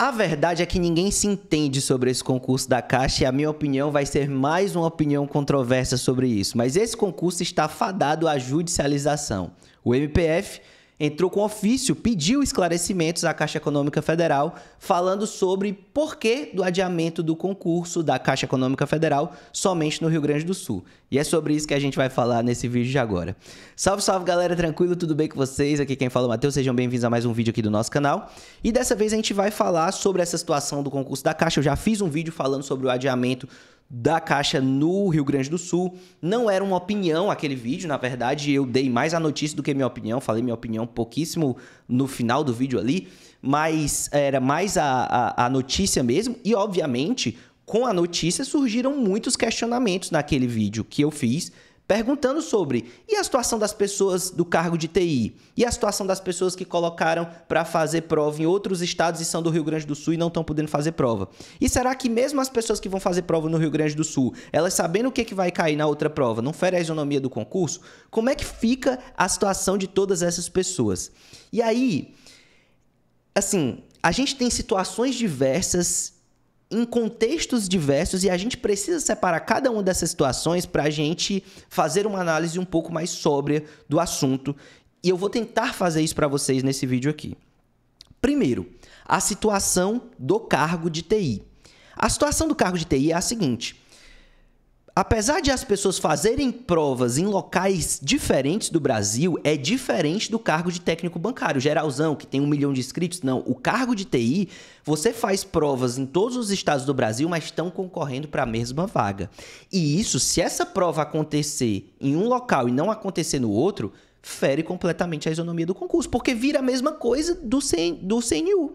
A verdade é que ninguém se entende sobre esse concurso da Caixa e a minha opinião vai ser mais uma opinião controversa sobre isso. Mas esse concurso está fadado à judicialização. O MPF entrou com ofício, pediu esclarecimentos à Caixa Econômica Federal, falando sobre porquê do adiamento do concurso da Caixa Econômica Federal somente no Rio Grande do Sul. E é sobre isso que a gente vai falar nesse vídeo de agora. Salve, salve galera, tranquilo? Tudo bem com vocês? Aqui quem fala é o Matheus, sejam bem-vindos a mais um vídeo aqui do nosso canal. E dessa vez a gente vai falar sobre essa situação do concurso da Caixa. Eu já fiz um vídeo falando sobre o adiamento da Caixa no Rio Grande do Sul. Não era uma opinião aquele vídeo, na verdade, eu dei mais a notícia do que minha opinião, falei minha opinião pouquíssimo no final do vídeo ali, mas era mais a, a, a notícia mesmo, e obviamente, com a notícia surgiram muitos questionamentos naquele vídeo que eu fiz perguntando sobre e a situação das pessoas do cargo de TI e a situação das pessoas que colocaram para fazer prova em outros estados e são do Rio Grande do Sul e não estão podendo fazer prova. E será que mesmo as pessoas que vão fazer prova no Rio Grande do Sul, elas sabendo o que, que vai cair na outra prova, não fere a isonomia do concurso? Como é que fica a situação de todas essas pessoas? E aí, assim, a gente tem situações diversas em contextos diversos e a gente precisa separar cada uma dessas situações para a gente fazer uma análise um pouco mais sóbria do assunto. E eu vou tentar fazer isso para vocês nesse vídeo aqui. Primeiro, a situação do cargo de TI. A situação do cargo de TI é a seguinte: Apesar de as pessoas fazerem provas em locais diferentes do Brasil, é diferente do cargo de técnico bancário. Geralzão, que tem um milhão de inscritos, não. O cargo de TI, você faz provas em todos os estados do Brasil, mas estão concorrendo para a mesma vaga. E isso, se essa prova acontecer em um local e não acontecer no outro, fere completamente a isonomia do concurso, porque vira a mesma coisa do, CN, do CNU.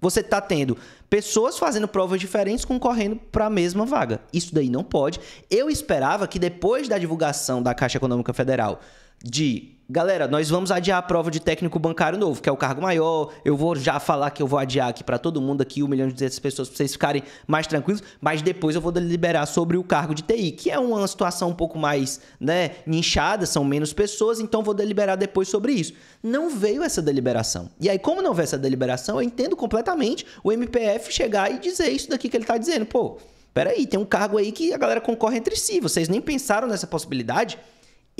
Você está tendo pessoas fazendo provas diferentes concorrendo para a mesma vaga. Isso daí não pode. Eu esperava que depois da divulgação da Caixa Econômica Federal de Galera, nós vamos adiar a prova de técnico bancário novo, que é o cargo maior. Eu vou já falar que eu vou adiar aqui para todo mundo aqui, 1 milhão e 200 pessoas, para vocês ficarem mais tranquilos. Mas depois eu vou deliberar sobre o cargo de TI, que é uma situação um pouco mais, né, nichada, são menos pessoas, então vou deliberar depois sobre isso. Não veio essa deliberação. E aí, como não veio essa deliberação, eu entendo completamente o MPF chegar e dizer isso daqui que ele tá dizendo. Pô, peraí, tem um cargo aí que a galera concorre entre si, vocês nem pensaram nessa possibilidade?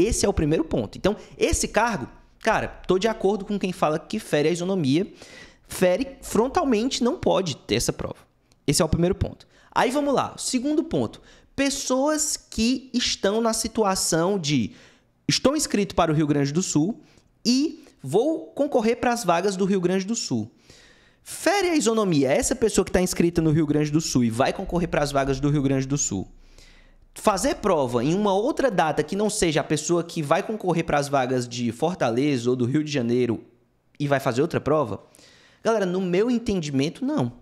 Esse é o primeiro ponto. Então, esse cargo, cara, tô de acordo com quem fala que fere a isonomia. Fere frontalmente, não pode ter essa prova. Esse é o primeiro ponto. Aí vamos lá. Segundo ponto: pessoas que estão na situação de estou inscrito para o Rio Grande do Sul e vou concorrer para as vagas do Rio Grande do Sul. Fere a isonomia. Essa pessoa que está inscrita no Rio Grande do Sul e vai concorrer para as vagas do Rio Grande do Sul fazer prova em uma outra data que não seja a pessoa que vai concorrer para as vagas de Fortaleza ou do Rio de Janeiro e vai fazer outra prova? Galera, no meu entendimento, não.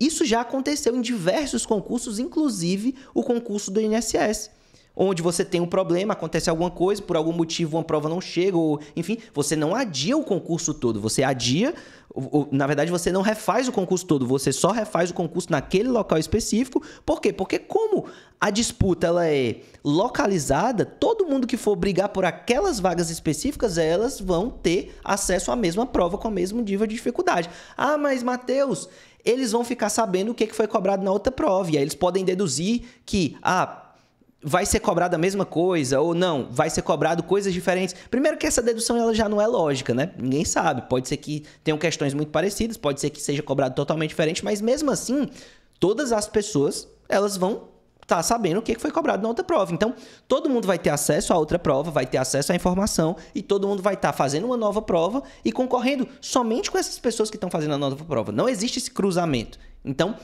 Isso já aconteceu em diversos concursos, inclusive o concurso do INSS onde você tem um problema, acontece alguma coisa, por algum motivo uma prova não chega, ou enfim, você não adia o concurso todo, você adia, ou, ou, na verdade você não refaz o concurso todo, você só refaz o concurso naquele local específico. Por quê? Porque como a disputa ela é localizada, todo mundo que for brigar por aquelas vagas específicas, elas vão ter acesso à mesma prova com o mesmo nível de dificuldade. Ah, mas Matheus, eles vão ficar sabendo o que foi cobrado na outra prova, e aí eles podem deduzir que, ah, vai ser cobrado a mesma coisa ou não, vai ser cobrado coisas diferentes. Primeiro que essa dedução ela já não é lógica, né? Ninguém sabe, pode ser que tenham questões muito parecidas, pode ser que seja cobrado totalmente diferente, mas mesmo assim, todas as pessoas, elas vão estar tá sabendo o que foi cobrado na outra prova. Então, todo mundo vai ter acesso à outra prova, vai ter acesso à informação e todo mundo vai estar tá fazendo uma nova prova e concorrendo somente com essas pessoas que estão fazendo a nova prova. Não existe esse cruzamento. Então,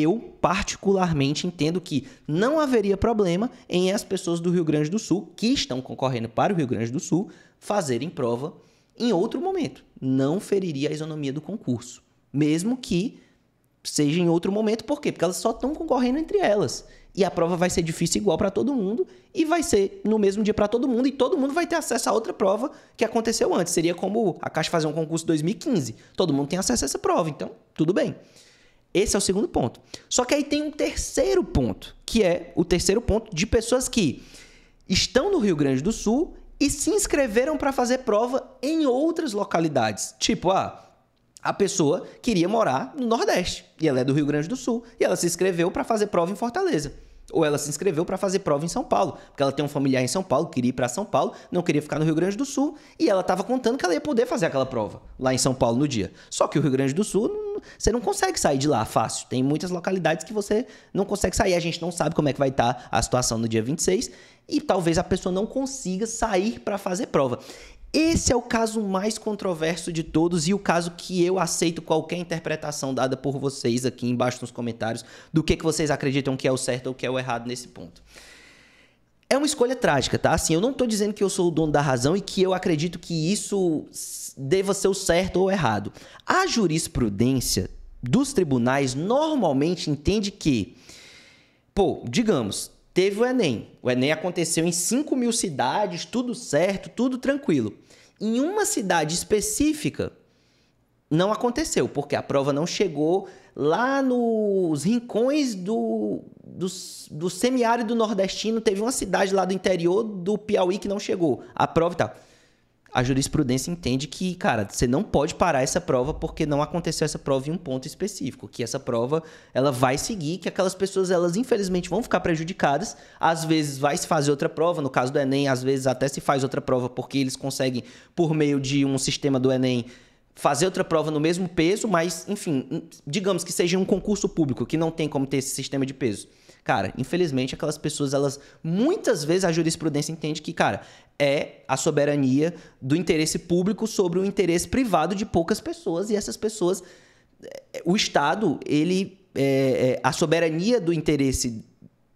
eu, particularmente, entendo que não haveria problema em as pessoas do Rio Grande do Sul, que estão concorrendo para o Rio Grande do Sul, fazerem prova em outro momento. Não feriria a isonomia do concurso. Mesmo que seja em outro momento, por quê? Porque elas só estão concorrendo entre elas. E a prova vai ser difícil igual para todo mundo e vai ser no mesmo dia para todo mundo e todo mundo vai ter acesso a outra prova que aconteceu antes. Seria como a Caixa fazer um concurso 2015. Todo mundo tem acesso a essa prova, então tudo bem. Esse é o segundo ponto. Só que aí tem um terceiro ponto, que é o terceiro ponto de pessoas que estão no Rio Grande do Sul e se inscreveram para fazer prova em outras localidades. Tipo, ah, a pessoa queria morar no Nordeste e ela é do Rio Grande do Sul e ela se inscreveu para fazer prova em Fortaleza. Ou ela se inscreveu para fazer prova em São Paulo, porque ela tem um familiar em São Paulo, queria ir para São Paulo, não queria ficar no Rio Grande do Sul, e ela estava contando que ela ia poder fazer aquela prova lá em São Paulo no dia. Só que o Rio Grande do Sul, você não consegue sair de lá fácil. Tem muitas localidades que você não consegue sair, a gente não sabe como é que vai estar tá a situação no dia 26 e talvez a pessoa não consiga sair para fazer prova. Esse é o caso mais controverso de todos e o caso que eu aceito qualquer interpretação dada por vocês aqui embaixo nos comentários do que, que vocês acreditam que é o certo ou que é o errado nesse ponto. É uma escolha trágica, tá? Assim, eu não tô dizendo que eu sou o dono da razão e que eu acredito que isso deva ser o certo ou o errado. A jurisprudência dos tribunais normalmente entende que, pô, digamos, teve o Enem. O Enem aconteceu em 5 mil cidades, tudo certo, tudo tranquilo. Em uma cidade específica, não aconteceu, porque a prova não chegou lá nos rincões do, do, do semiárido nordestino. Teve uma cidade lá do interior do Piauí que não chegou. A prova e tal a jurisprudência entende que, cara, você não pode parar essa prova porque não aconteceu essa prova em um ponto específico, que essa prova ela vai seguir, que aquelas pessoas elas infelizmente vão ficar prejudicadas, às vezes vai se fazer outra prova, no caso do ENEM, às vezes até se faz outra prova porque eles conseguem por meio de um sistema do ENEM fazer outra prova no mesmo peso, mas enfim, digamos que seja um concurso público que não tem como ter esse sistema de peso Cara, infelizmente aquelas pessoas, elas muitas vezes a jurisprudência entende que, cara, é a soberania do interesse público sobre o interesse privado de poucas pessoas e essas pessoas é, o Estado, ele é, é, a soberania do interesse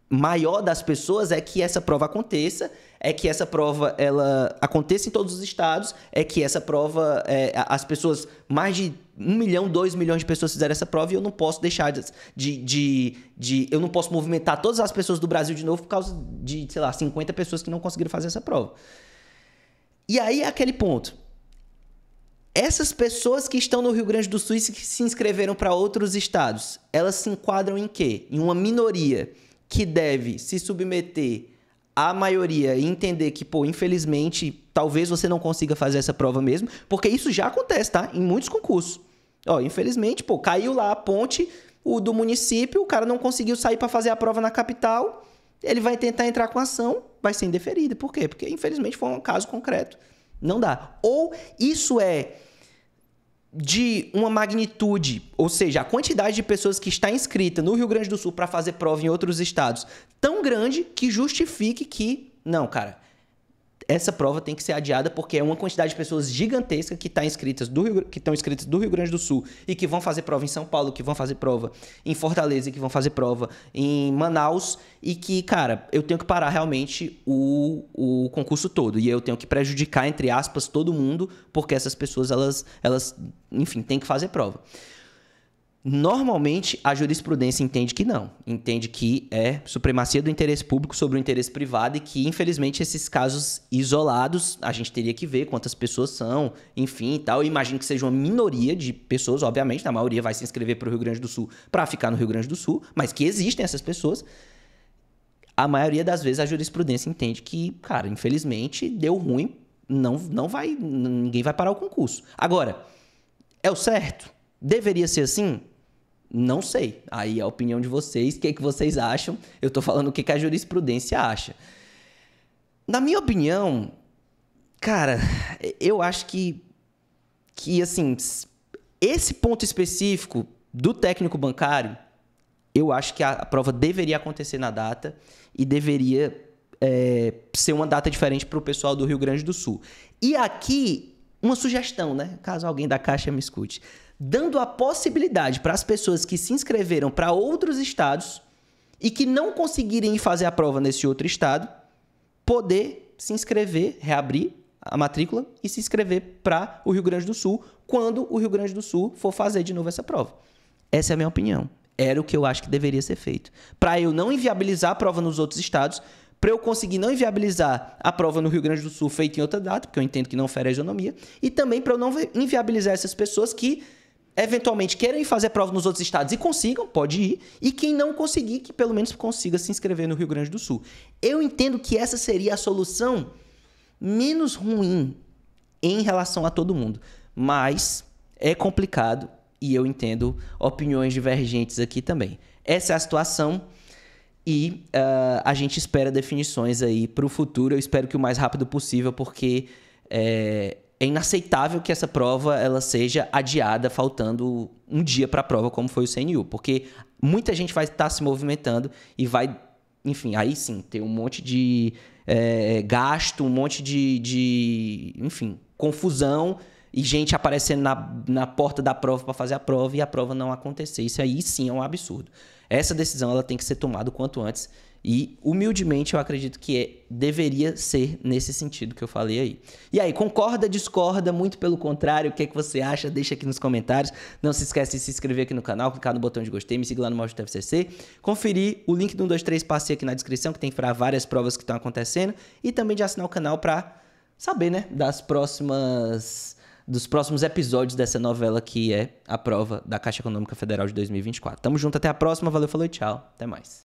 maior das pessoas é que essa prova aconteça, é que essa prova ela aconteça em todos os estados, é que essa prova, é, as pessoas, mais de um milhão, dois milhões de pessoas fizeram essa prova e eu não posso deixar de, de, de, de, Eu não posso movimentar todas as pessoas do Brasil de novo por causa de, sei lá, 50 pessoas que não conseguiram fazer essa prova. E aí é aquele ponto. Essas pessoas que estão no Rio Grande do Sul e que se inscreveram para outros estados, elas se enquadram em quê? Em uma minoria que deve se submeter à maioria e entender que, pô, infelizmente, talvez você não consiga fazer essa prova mesmo, porque isso já acontece, tá? Em muitos concursos. Ó, infelizmente, pô, caiu lá a ponte o do município, o cara não conseguiu sair para fazer a prova na capital, ele vai tentar entrar com ação, vai ser indeferida. Por quê? Porque infelizmente foi um caso concreto. Não dá. Ou isso é de uma magnitude, ou seja, a quantidade de pessoas que está inscrita no Rio Grande do Sul para fazer prova em outros estados, tão grande que justifique que, não, cara, essa prova tem que ser adiada porque é uma quantidade de pessoas gigantesca que tá inscritas do Rio, que estão inscritas do Rio Grande do Sul e que vão fazer prova em São Paulo, que vão fazer prova em Fortaleza, que vão fazer prova em Manaus e que, cara, eu tenho que parar realmente o, o concurso todo e eu tenho que prejudicar entre aspas todo mundo porque essas pessoas elas elas, enfim, têm que fazer prova. Normalmente, a jurisprudência entende que não. Entende que é supremacia do interesse público sobre o interesse privado e que, infelizmente, esses casos isolados, a gente teria que ver quantas pessoas são, enfim e tal. Eu imagino que seja uma minoria de pessoas, obviamente, na maioria vai se inscrever para o Rio Grande do Sul para ficar no Rio Grande do Sul, mas que existem essas pessoas. A maioria das vezes a jurisprudência entende que, cara, infelizmente, deu ruim, não, não vai, ninguém vai parar o concurso. Agora, é o certo? Deveria ser assim? Não sei. Aí é a opinião de vocês, o que, é que vocês acham? Eu estou falando o que, que a jurisprudência acha. Na minha opinião, cara, eu acho que, que assim, esse ponto específico do técnico bancário, eu acho que a, a prova deveria acontecer na data e deveria é, ser uma data diferente para o pessoal do Rio Grande do Sul. E aqui uma sugestão, né? Caso alguém da Caixa me escute. Dando a possibilidade para as pessoas que se inscreveram para outros estados e que não conseguirem fazer a prova nesse outro estado, poder se inscrever, reabrir a matrícula e se inscrever para o Rio Grande do Sul quando o Rio Grande do Sul for fazer de novo essa prova. Essa é a minha opinião. Era o que eu acho que deveria ser feito. Para eu não inviabilizar a prova nos outros estados, para eu conseguir não inviabilizar a prova no Rio Grande do Sul feita em outra data, porque eu entendo que não fere a isonomia, e também para eu não inviabilizar essas pessoas que eventualmente querem fazer prova nos outros estados e consigam, pode ir, e quem não conseguir, que pelo menos consiga se inscrever no Rio Grande do Sul. Eu entendo que essa seria a solução menos ruim em relação a todo mundo, mas é complicado e eu entendo opiniões divergentes aqui também. Essa é a situação. E uh, a gente espera definições aí para o futuro. Eu espero que o mais rápido possível, porque é, é inaceitável que essa prova ela seja adiada faltando um dia para a prova, como foi o CNU, porque muita gente vai estar tá se movimentando e vai, enfim, aí sim, ter um monte de é, gasto, um monte de, de enfim, confusão e gente aparecendo na, na porta da prova para fazer a prova e a prova não acontecer. Isso aí sim é um absurdo. Essa decisão ela tem que ser tomada o quanto antes e humildemente eu acredito que é, deveria ser nesse sentido que eu falei aí. E aí, concorda, discorda, muito pelo contrário, o que é que você acha? Deixa aqui nos comentários. Não se esquece de se inscrever aqui no canal, clicar no botão de gostei, me seguir lá no Mojo do FCC, conferir o link do 123 passei aqui na descrição que tem para várias provas que estão acontecendo e também de assinar o canal para saber, né, das próximas dos próximos episódios dessa novela que é a prova da Caixa Econômica Federal de 2024. Tamo junto, até a próxima, valeu, falou e tchau. Até mais.